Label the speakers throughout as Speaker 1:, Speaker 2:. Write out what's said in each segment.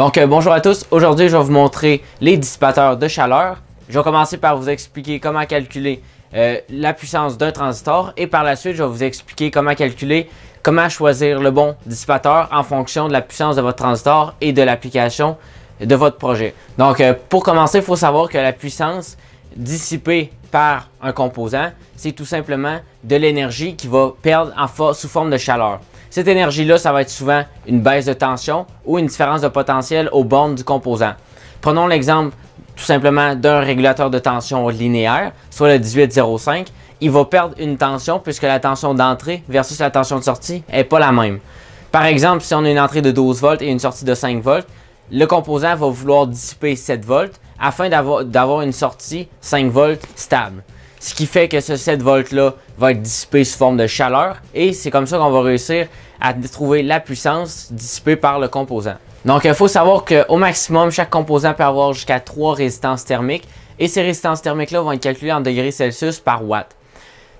Speaker 1: Donc euh, bonjour à tous, aujourd'hui je vais vous montrer les dissipateurs de chaleur. Je vais commencer par vous expliquer comment calculer euh, la puissance d'un transistor et par la suite je vais vous expliquer comment calculer, comment choisir le bon dissipateur en fonction de la puissance de votre transistor et de l'application de votre projet. Donc euh, pour commencer, il faut savoir que la puissance dissipée par un composant, c'est tout simplement de l'énergie qui va perdre en sous forme de chaleur. Cette énergie-là, ça va être souvent une baisse de tension ou une différence de potentiel aux bornes du composant. Prenons l'exemple tout simplement d'un régulateur de tension linéaire, soit le 1805, il va perdre une tension puisque la tension d'entrée versus la tension de sortie n'est pas la même. Par exemple, si on a une entrée de 12 volts et une sortie de 5 volts, le composant va vouloir dissiper 7 volts afin d'avoir une sortie 5 volts stable ce qui fait que ce 7 volts-là va être dissipé sous forme de chaleur et c'est comme ça qu'on va réussir à trouver la puissance dissipée par le composant. Donc il faut savoir qu'au maximum, chaque composant peut avoir jusqu'à 3 résistances thermiques et ces résistances thermiques-là vont être calculées en degrés Celsius par watt.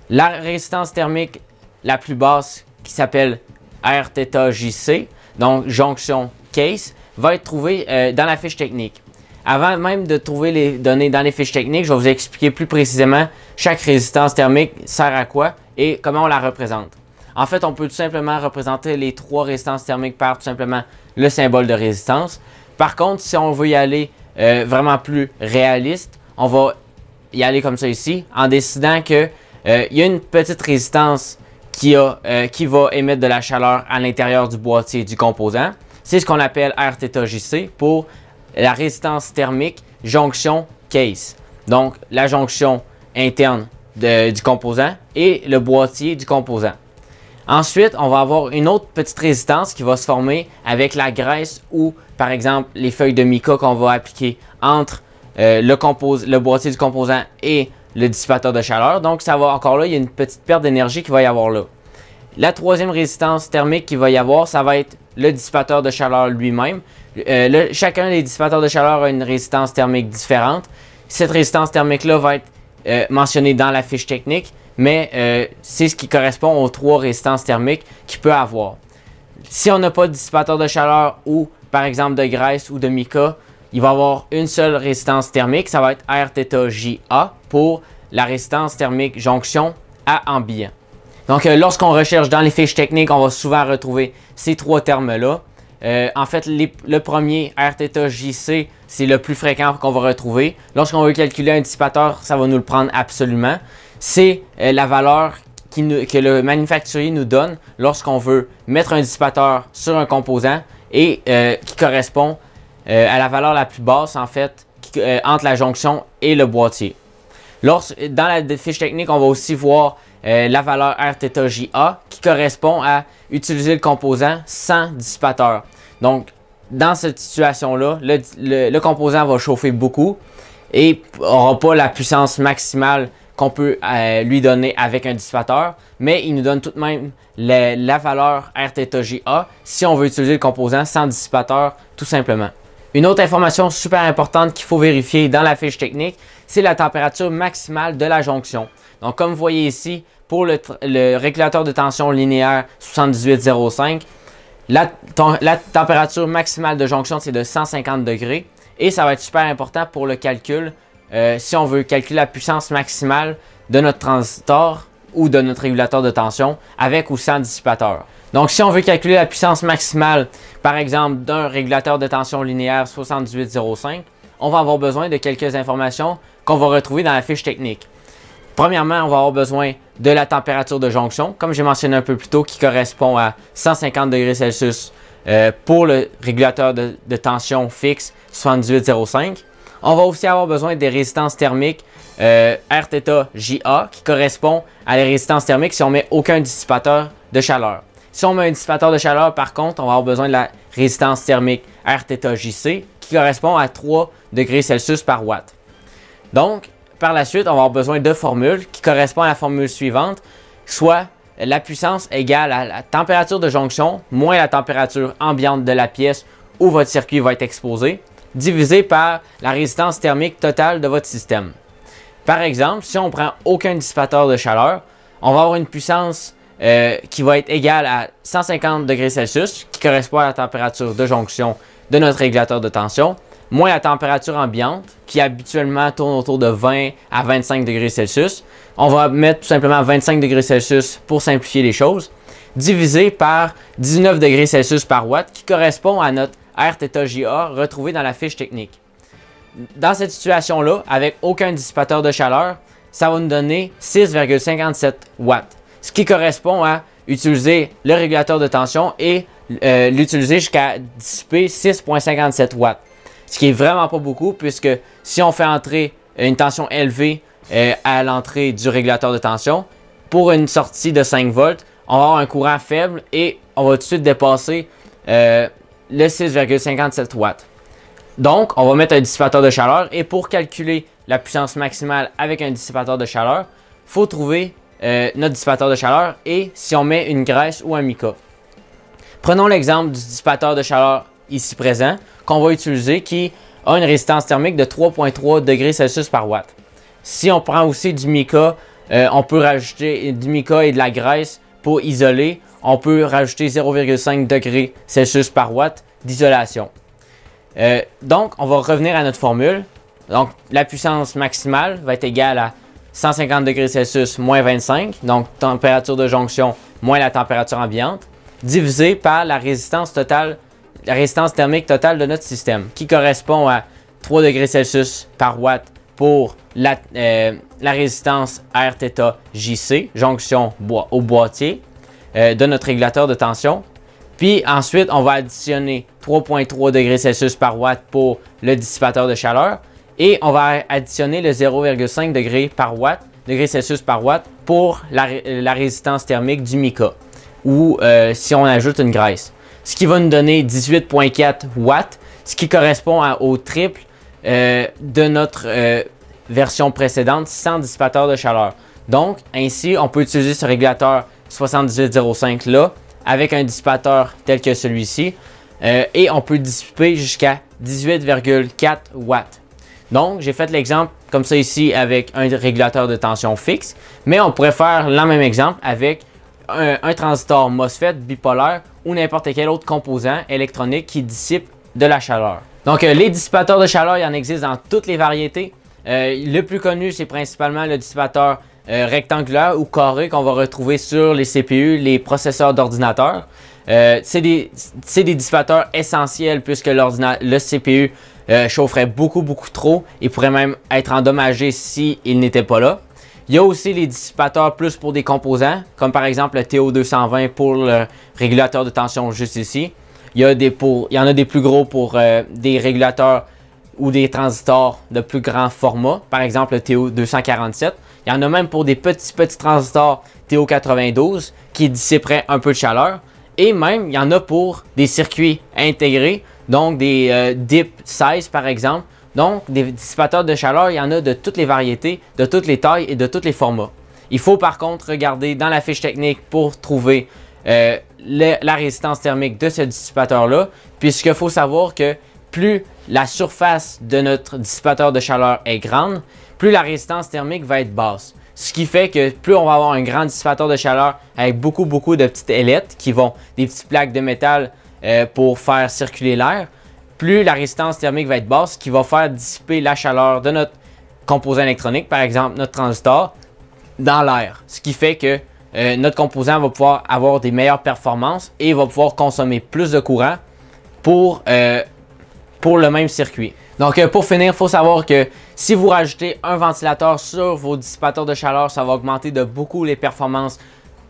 Speaker 1: La résistance thermique la plus basse qui s'appelle RθJC, donc jonction case, va être trouvée euh, dans la fiche technique. Avant même de trouver les données dans les fiches techniques, je vais vous expliquer plus précisément chaque résistance thermique sert à quoi et comment on la représente. En fait, on peut tout simplement représenter les trois résistances thermiques par tout simplement le symbole de résistance. Par contre, si on veut y aller euh, vraiment plus réaliste, on va y aller comme ça ici, en décidant qu'il euh, y a une petite résistance euh, qui, va émettre de la chaleur à l'intérieur du boîtier du composant. C'est ce qu'on appelle RθJC pour la résistance thermique, jonction case. Donc la jonction interne du composant et le boîtier du composant. Ensuite, on va avoir une autre petite résistance qui va se former avec la graisse ou par exemple les feuilles de mica qu'on va appliquer entre euh, le, le boîtier du composant et le dissipateur de chaleur. Donc ça va encore là, il y a une petite perte d'énergie qui va y avoir là. La troisième résistance thermique qui va y avoir, ça va être le dissipateur de chaleur lui-même. Euh, chacun des dissipateurs de chaleur a une résistance thermique différente. Cette résistance thermique-là va être euh, mentionnée dans la fiche technique, mais euh, c'est ce qui correspond aux trois résistances thermiques qu'il peut avoir. Si on n'a pas de dissipateur de chaleur ou par exemple de graisse ou de mica, il va avoir une seule résistance thermique, ça va être RθJA pour la résistance thermique jonction à ambiant. Donc lorsqu'on recherche dans les fiches techniques, on va souvent retrouver ces trois termes-là. Euh, en fait, le premier, Rθjc, JC, c'est le plus fréquent qu'on va retrouver. Lorsqu'on veut calculer un dissipateur, ça va nous le prendre absolument. C'est euh, la valeur que le manufacturier nous donne lorsqu'on veut mettre un dissipateur sur un composant et euh, qui correspond à la valeur la plus basse, en fait, entre la jonction et le boîtier. dans la fiche technique, on va aussi voir euh, la valeur RθJA qui correspond à utiliser le composant sans dissipateur. Donc, dans cette situation-là, le, le, composant va chauffer beaucoup et n'aura pas la puissance maximale qu'on peut euh, lui donner avec un dissipateur, mais il nous donne tout de même la, la valeur RθJA si on veut utiliser le composant sans dissipateur tout simplement. Une autre information super importante qu'il faut vérifier dans la fiche technique, c'est la température maximale de la jonction. Donc, comme vous voyez ici, pour le, régulateur de tension linéaire 7805, la, température maximale de jonction, c'est de 150 degrés. Et ça va être super important pour le calcul. Euh, si on veut calculer la puissance maximale de notre transistor ou de notre régulateur de tension avec ou sans dissipateur. Donc, si on veut calculer la puissance maximale, par exemple, d'un régulateur de tension linéaire 7805, on va avoir besoin de quelques informations qu'on va retrouver dans la fiche technique. Premièrement, on va avoir besoin de la température de jonction, comme j'ai mentionné un peu plus tôt, qui correspond à 150 degrés Celsius euh, pour le régulateur de tension fixe 7805. On va aussi avoir besoin des résistances thermiques euh, RθJA qui correspond à la résistance thermique si on met aucun dissipateur de chaleur. Si on met un dissipateur de chaleur, par contre, on va avoir besoin de la résistance thermique RθJC qui correspond à 3 degrés Celsius par watt. Donc, par la suite, on va avoir besoin de formules qui correspondent à la formule suivante, soit la puissance égale à la température de jonction moins la température ambiante de la pièce où votre circuit va être exposé, divisé par la résistance thermique totale de votre système. Par exemple, si on prend aucun dissipateur de chaleur, on va avoir une puissance euh, qui va être égale à 150 degrés Celsius, qui correspond à la température de jonction de notre régulateur de tension, moins la température ambiante, qui habituellement tourne autour de 20 à 25 degrés Celsius. On va mettre tout simplement 25 degrés Celsius pour simplifier les choses, divisé par 19 degrés Celsius par watt, qui correspond à notre RθJA retrouvé dans la fiche technique dans cette situation-là, avec aucun dissipateur de chaleur, ça va nous donner 6,57 watts. Ce qui correspond à utiliser le régulateur de tension et euh, l'utiliser jusqu'à dissiper 6,57 watts. Ce qui est vraiment pas beaucoup puisque si on fait entrer une tension élevée euh, à l'entrée du régulateur de tension, pour une sortie de 5 volts, on va un courant faible et on va tout de suite dépasser euh, le 6,57 watts. Donc, on va mettre un dissipateur de chaleur. Et pour calculer la puissance maximale avec un dissipateur de chaleur, il faut trouver euh, notre dissipateur de chaleur et si on met une graisse ou un mica. Prenons l'exemple du dissipateur de chaleur ici présent qu'on va utiliser qui a une résistance thermique de 3.3 degrés Celsius par watt. Si on prend aussi du mica, euh, on peut rajouter du mica et de la graisse pour isoler. On peut rajouter 0,5 degrés Celsius par watt d'isolation. Euh, donc, on va revenir à notre formule. Donc, la puissance maximale va être égale à 150 degrés Celsius moins 25, donc température de jonction moins la température ambiante, divisé par la résistance totale, la résistance thermique totale de notre système, qui correspond à 3 degrés Celsius par watt pour la, euh, la résistance Rθjc, jonction bois, au boîtier, euh, de notre régulateur de tension, puis ensuite, on va additionner 3.3 degrés Celsius par watt pour le dissipateur de chaleur. Et on va additionner le 0,5 degré par watt, Celsius par watt pour la, résistance thermique du mica. Ou euh, si on ajoute une graisse. Ce qui va nous donner 18.4 watts, ce qui correspond au triple euh, de notre euh, version précédente sans dissipateur de chaleur. Donc, ainsi, on peut utiliser ce régulateur 7805 là avec un dissipateur tel que celui-ci euh, et on peut dissiper jusqu'à 18,4 watts. Donc, j'ai fait l'exemple comme ça ici avec un régulateur de tension fixe, mais on pourrait faire le même exemple avec un, transistor MOSFET bipolaire ou n'importe quel autre composant électronique qui dissipe de la chaleur. Donc, euh, les dissipateurs de chaleur, il y en existe dans toutes les variétés. Euh, le plus connu, c'est principalement le dissipateur euh, rectangulaire ou carré qu'on va retrouver sur les CPU, les processeurs d'ordinateur. Euh, c'est des, dissipateurs essentiels puisque le CPU euh, chaufferait beaucoup, beaucoup trop et pourrait même être endommagé s'il n'était pas là. Il y a aussi les dissipateurs plus pour des composants, comme par exemple le TO220 pour le régulateur de tension juste ici. Il y, a des il y en a des plus gros pour des régulateurs ou des transistors de plus grand format, par exemple le TO247. Il y en a même pour des petits petits transistors TO92 qui dissiperaient un peu de chaleur. Et même, il y en a pour des circuits intégrés, donc des euh, DIP 16 par exemple. Donc, des dissipateurs de chaleur, il y en a de toutes les variétés, de toutes les tailles et de tous les formats. Il faut par contre regarder dans la fiche technique pour trouver euh, la résistance thermique de ce dissipateur-là, il faut savoir que plus la surface de notre dissipateur de chaleur est grande, plus la résistance thermique va être basse. Ce qui fait que plus on va avoir un grand dissipateur de chaleur avec beaucoup, beaucoup de petites ailettes qui vont, des petites plaques de métal euh, pour faire circuler l'air, plus la résistance thermique va être basse, ce qui va faire dissiper la chaleur de notre composant électronique, par exemple notre transistor, dans l'air. Ce qui fait que euh, notre composant va pouvoir avoir des meilleures performances et va pouvoir consommer plus de courant pour euh, pour le même circuit. Donc euh, pour finir, il faut savoir que si vous rajoutez un ventilateur sur vos dissipateurs de chaleur, ça va augmenter de beaucoup les performances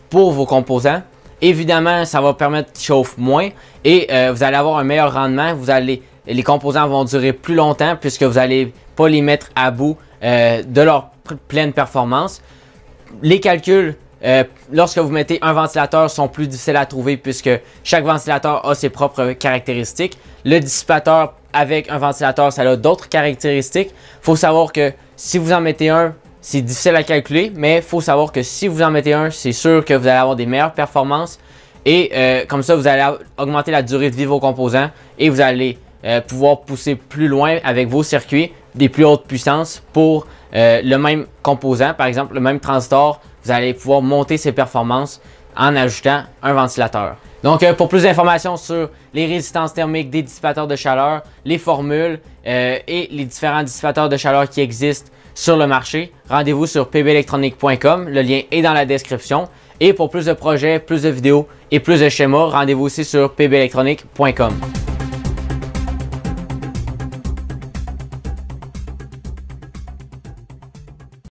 Speaker 1: pour vos composants. Évidemment, ça va permettre de chauffent moins et euh, vous allez avoir un meilleur rendement. Vous allez, les composants vont durer plus longtemps puisque vous n'allez pas les mettre à bout euh, de leur pleine performance. Les calculs lorsque vous mettez un ventilateur, sont plus difficiles à trouver puisque chaque ventilateur a ses propres caractéristiques. Le dissipateur avec un ventilateur, ça a d'autres caractéristiques. faut savoir que si vous en mettez un, c'est difficile à calculer, mais il faut savoir que si vous en mettez un, c'est sûr que vous allez avoir des meilleures performances. Et euh, comme ça, vous allez augmenter la durée de vie de vos composants et vous allez euh, pouvoir pousser plus loin avec vos circuits des plus hautes puissances pour euh, le même composant. Par exemple, le même transistor, vous allez pouvoir monter ses performances en ajoutant un ventilateur. Donc, euh, pour plus d'informations sur les résistances thermiques des dissipateurs de chaleur, les formules euh, et les différents dissipateurs de chaleur qui existent sur le marché, rendez-vous sur pbelectronique.com. Le lien est dans la description. Et pour plus de projets, plus de vidéos et plus de schémas, rendez-vous aussi sur pbelectronique.com.